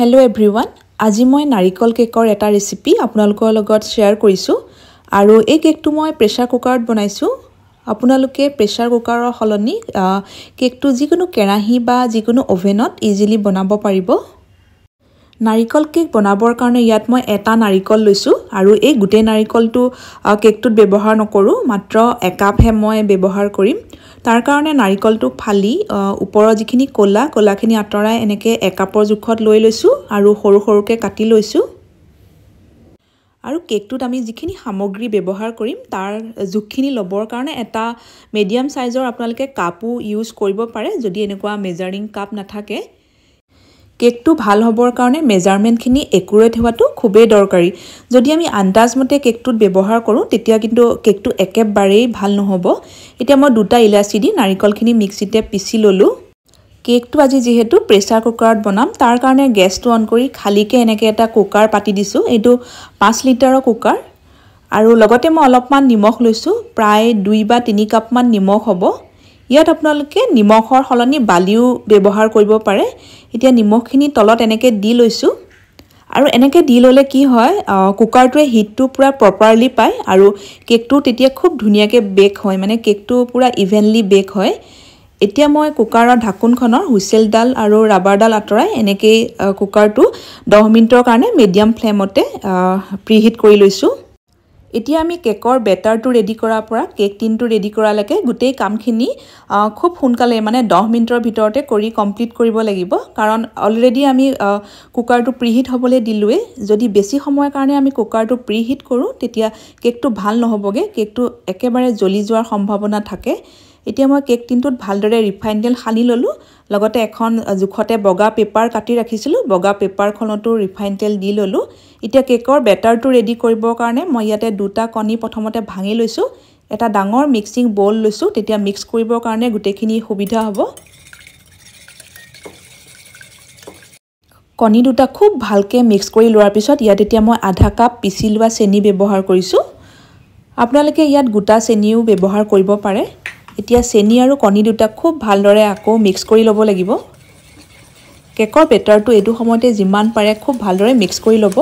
hello' everyone আজি মই নাৰিকল কেকৰ এটা ৰেচিপি আপোনালোকৰ লগত শ্বেয়াৰ কৰিছোঁ আৰু এই কেকটো মই প্ৰেছাৰ কুকাৰত বনাইছোঁ আপোনালোকে প্ৰেছাৰ কুকাৰৰ সলনি কেকটো যিকোনো কেৰাহী বা যিকোনো অ'ভেনত ইজিলি বনাব পাৰিব নাৰিকল কেক বনাবৰ কাৰণে ইয়াত মই এটা নাৰিকল লৈছোঁ আৰু এই গোটেই নাৰিকলটো কেকটোত ব্যৱহাৰ নকৰোঁ মাত্ৰ একাপহে মই ব্যৱহাৰ কৰিম তাৰ কাৰণে নাৰিকলটো ফালি ওপৰৰ যিখিনি ক'লা ক'লাখিনি আঁতৰাই এনেকৈ একাপৰ জোখত লৈ লৈছোঁ আৰু সৰু সৰুকৈ কাটি লৈছোঁ আৰু কেকটোত আমি যিখিনি সামগ্ৰী ব্যৱহাৰ কৰিম তাৰ জোখখিনি ল'বৰ কাৰণে এটা মেডিয়াম চাইজৰ আপোনালোকে কাপো ইউজ কৰিব পাৰে যদি এনেকুৱা মেজাৰিং কাপ নাথাকে কেকটো ভাল হ'বৰ কাৰণে মেজাৰমেণ্টখিনি একুৰেট হোৱাটো খুবেই দৰকাৰী যদি আমি আন্দাজমতে কেকটোত ব্যৱহাৰ কৰোঁ তেতিয়া কিন্তু কেকটো একেবাৰেই ভাল নহ'ব এতিয়া মই দুটা ইলাচি দি নাৰিকলখিনি মিক্সিতে পিচি ল'লোঁ কেকটো আজি যিহেতু প্ৰেছাৰ কুকাৰত বনাম তাৰ কাৰণে গেছটো অন কৰি খালীকৈ এনেকৈ এটা কুকাৰ পাতি দিছোঁ এইটো পাঁচ লিটাৰৰ কুকাৰ আৰু লগতে মই অলপমান নিমখ লৈছোঁ প্ৰায় দুই বা তিনি কাপমান নিমখ হ'ব ইয়াত আপোনালোকে নিমখৰ সলনি বালিও ব্যৱহাৰ কৰিব পাৰে এতিয়া নিমখখিনি তলত এনেকৈ দি লৈছোঁ আৰু এনেকৈ দি ল'লে কি হয় কুকাৰটোৱে হিটটো পূৰা প্ৰপাৰলি পায় আৰু কেকটো তেতিয়া খুব ধুনীয়াকৈ বেক হয় মানে কেকটো পূৰা ইভেনলি বেক হয় এতিয়া মই কুকাৰৰ ঢাকোনখনৰ হুইচেলডাল আৰু ৰাবাৰডাল আঁতৰাই এনেকেই কুকাৰটো দহ মিনিটৰ কাৰণে মিডিয়াম ফ্লেমতে প্ৰিহিট কৰি লৈছোঁ এতিয়া আমি কেকৰ বেটাৰটো ৰেডি কৰাৰ পৰা কেক টিনটো ৰেডি কৰালৈকে গোটেই কামখিনি খুব সোনকালে মানে দহ মিনিটৰ ভিতৰতে কৰি কমপ্লিট কৰিব লাগিব কাৰণ অলৰেডি আমি কুকাৰটো প্ৰিহিট হ'বলৈ দিলোৱেই যদি বেছি সময়ৰ কাৰণে আমি কুকাৰটো প্ৰিহিট কৰোঁ তেতিয়া কেকটো ভাল নহ'বগৈ কেকটো একেবাৰে জ্বলি যোৱাৰ সম্ভাৱনা থাকে এতিয়া মই কেক টিনটোত ভালদৰে ৰিফাইন তেল সানি ল'লোঁ লগতে এখন জোখতে বগা পেপাৰ কাটি ৰাখিছিলোঁ বগা পেপাৰখনতো ৰিফাইন তেল দি ল'লোঁ এতিয়া কেকৰ বেটাৰটো ৰেডি কৰিবৰ কাৰণে মই ইয়াতে দুটা কণী প্ৰথমতে ভাঙি লৈছোঁ এটা ডাঙৰ মিক্সিং বল লৈছোঁ তেতিয়া মিক্স কৰিবৰ কাৰণে গোটেইখিনি সুবিধা হ'ব কণী দুটা খুব ভালকৈ মিক্স কৰি লোৱাৰ পিছত ইয়াত এতিয়া মই আধা কাপ পিচি লোৱা চেনি ব্যৱহাৰ কৰিছোঁ আপোনালোকে ইয়াত গোটা চেনিও ব্যৱহাৰ কৰিব পাৰে এতিয়া চেনি আৰু কণী দুটা খুব ভালদৰে আকৌ মিক্স কৰি ল'ব লাগিব কেকৰ বেটাৰটো এইটো সময়তে যিমান পাৰে খুব ভালদৰে মিক্স কৰি ল'ব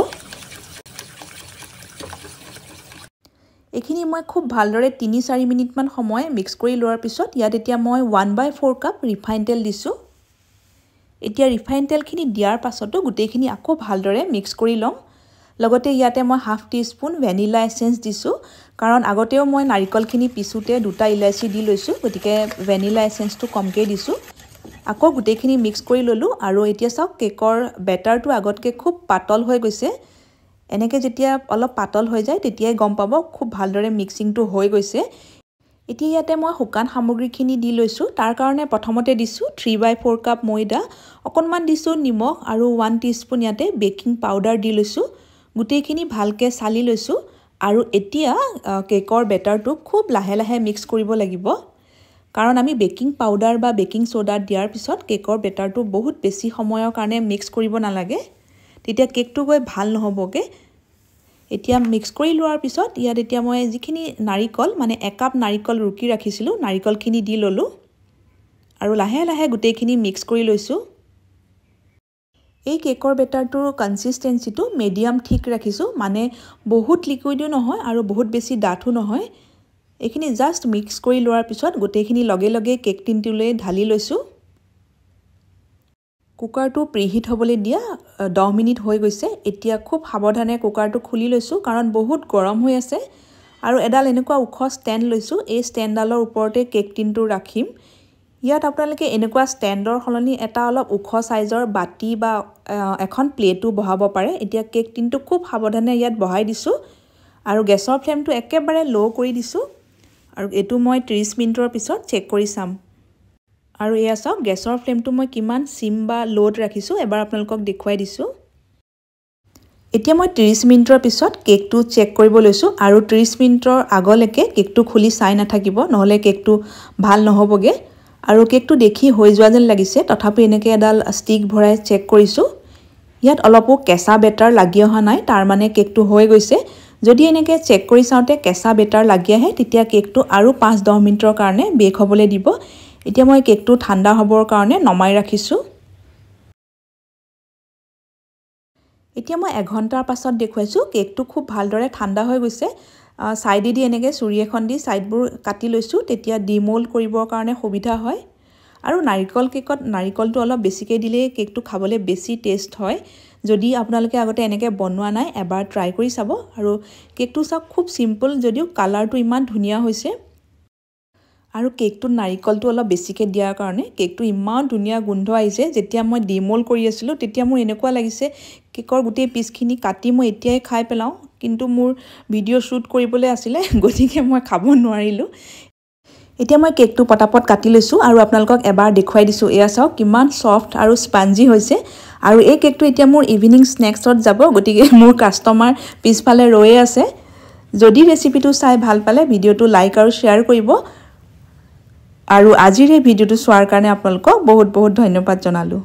এইখিনি মই খুব ভালদৰে তিনি চাৰি মিনিটমান সময় মিক্স কৰি লোৱাৰ পিছত ইয়াত এতিয়া মই one by four cup refine তেল দিছোঁ এতিয়া ৰিফাইন তেলখিনি দিয়াৰ পাছতো গোটেইখিনি আকৌ ভালদৰে মিক্স কৰি ল'ম লগতে ইয়াতে মই half teaspoon vanilla essence দিছোঁ কাৰণ আগতেও মই নাৰিকলখিনি পিছোঁতে দুটা ইলাচি দি লৈছোঁ গতিকে ভেনিলা এচেঞ্চটো কমকৈ দিছোঁ আকৌ গোটেইখিনি মিক্স কৰি ল'লোঁ আৰু এতিয়া চাওক কেকৰ বেটাৰটো আগতকৈ খুব পাতল হৈ গৈছে এনেকৈ যেতিয়া অলপ পাতল হৈ যায় তেতিয়াই গম পাব খুব ভালদৰে মিক্সিংটো হৈ গৈছে এতিয়া ইয়াতে মই শুকান সামগ্ৰীখিনি দি লৈছোঁ তাৰ কাৰণে প্ৰথমতে দিছোঁ থ্ৰী বাই ফ'ৰ কাপ ময়দা অকণমান দিছোঁ নিমখ আৰু ওৱান টি স্পুন ইয়াতে বেকিং পাউডাৰ দি লৈছোঁ গোটেইখিনি ভালকৈ চালি লৈছোঁ আৰু এতিয়া কেকৰ বেটাৰটো খুব লাহে লাহে মিক্স কৰিব লাগিব কাৰণ আমি বেকিং পাউডাৰ বা বেকিং চ'ডা দিয়াৰ পিছত কেকৰ বেটাৰটো বহুত বেছি সময়ৰ কাৰণে মিক্স কৰিব নালাগে তেতিয়া কেকটো গৈ ভাল নহ'বগৈ এতিয়া মিক্স কৰি লোৱাৰ পিছত ইয়াত এতিয়া মই যিখিনি নাৰিকল মানে একাপ নাৰিকল ৰুকি ৰাখিছিলোঁ নাৰিকলখিনি দি ল'লোঁ আৰু লাহে লাহে গোটেইখিনি মিক্স কৰি লৈছোঁ এই কেকৰ বেটাৰটোৰ কনচিষ্টেঞ্চিটো মেডিয়াম ঠিক ৰাখিছোঁ মানে বহুত লিকুইডো নহয় আৰু বহুত বেছি ডাঠো নহয় এইখিনি জাষ্ট মিক্স কৰি লোৱাৰ পিছত গোটেইখিনি লগে লগে কেক টিনটোলৈ ঢালি লৈছোঁ কুকাৰটো প্ৰিহিট হ'বলৈ দিয়া দহ মিনিট হৈ গৈছে এতিয়া খুব সাৱধানে কুকাৰটো খুলি লৈছোঁ কাৰণ বহুত গৰম হৈ আছে আৰু এডাল এনেকুৱা ওখ ষ্টেণ্ড লৈছোঁ এই ষ্টেণ্ডডালৰ ওপৰতে কেক টিনটো ৰাখিম ইয়াত আপোনালোকে এনেকুৱা ষ্টেণ্ডৰ সলনি এটা অলপ ওখ চাইজৰ বাতি বা এখন প্লেটো বহাব পাৰে এতিয়া কেক টিনটো খুব সাৱধানে ইয়াত বহাই দিছোঁ আৰু গেছৰ ফ্লেমটো একেবাৰে ল' কৰি দিছোঁ আৰু এইটো মই ত্ৰিছ মিনিটৰ পিছত চেক কৰি চাম আৰু এয়া চাওক গেছৰ ফ্লেমটো মই কিমান চিম বা ল'ত ৰাখিছোঁ এবাৰ আপোনালোকক দেখুৱাই দিছোঁ এতিয়া মই ত্ৰিছ মিনিটৰ পিছত কেকটো চেক কৰিব লৈছোঁ আৰু ত্ৰিছ মিনিটৰ আগলৈকে কেকটো খুলি চাই নাথাকিব নহ'লে কেকটো ভাল নহ'বগৈ আৰু কেকটো দেখি হৈ যোৱা যেন লাগিছে তথাপি এনেকৈ এডাল ষ্টিক ভৰাই চেক কৰিছোঁ ইয়াত অলপো কেঁচা বেটাৰ লাগি অহা নাই তাৰমানে কেকটো হৈ গৈছে যদি এনেকৈ চেক কৰি চাওঁতে কেঁচা বেটাৰ লাগি আহে তেতিয়া কেকটো আৰু পাঁচ দহ মিনিটৰ কাৰণে বেক হ'বলৈ দিব এতিয়া মই কেকটো ঠাণ্ডা হ'বৰ কাৰণে নমাই ৰাখিছোঁ এতিয়া মই এঘণ্টাৰ পাছত দেখুৱাইছোঁ কেকটো খুব ভালদৰে ঠাণ্ডা হৈ গৈছে ছাইডেদি এনেকৈ চুৰি এখন দি ছাইডবোৰ কাটি লৈছোঁ তেতিয়া ডিমল্ড কৰিবৰ কাৰণে সুবিধা হয় আৰু নাৰিকল কেকত নাৰিকলটো অলপ বেছিকৈ দিলেই কেকটো খাবলৈ বেছি টেষ্ট হয় যদি আপোনালোকে আগতে এনেকৈ বনোৱা নাই এবাৰ ট্ৰাই কৰি চাব আৰু কেকটো চাওক খুব চিম্পল যদিও কালাৰটো ইমান ধুনীয়া হৈছে আৰু কেকটোত নাৰিকলটো অলপ বেছিকৈ দিয়াৰ কাৰণে কেকটো ইমান ধুনীয়া গোন্ধ আহিছে যেতিয়া মই ডিমল কৰি আছিলোঁ তেতিয়া মোৰ এনেকুৱা লাগিছে কেকৰ গোটেই পিচখিনি কাটি মই এতিয়াই খাই পেলাওঁ কিন্তু মোৰ ভিডিঅ' শ্বুট কৰিবলৈ আছিলে গতিকে মই খাব নোৱাৰিলোঁ এতিয়া মই কেকটো পটাপট কাটি লৈছোঁ আৰু আপোনালোকক এবাৰ দেখুৱাই দিছোঁ এয়া চাওক কিমান ছফ্ট আৰু স্পাঞ্জি হৈছে আৰু এই কেকটো এতিয়া মোৰ ইভিনিং স্নেক্সত যাব গতিকে মোৰ কাষ্টমাৰ পিছফালে ৰৈয়ে আছে যদি ৰেচিপিটো চাই ভাল পালে ভিডিঅ'টো লাইক আৰু শ্বেয়াৰ কৰিব আৰু আজিৰ এই ভিডিঅ'টো চোৱাৰ কাৰণে আপোনালোকক বহুত বহুত ধন্যবাদ জনালোঁ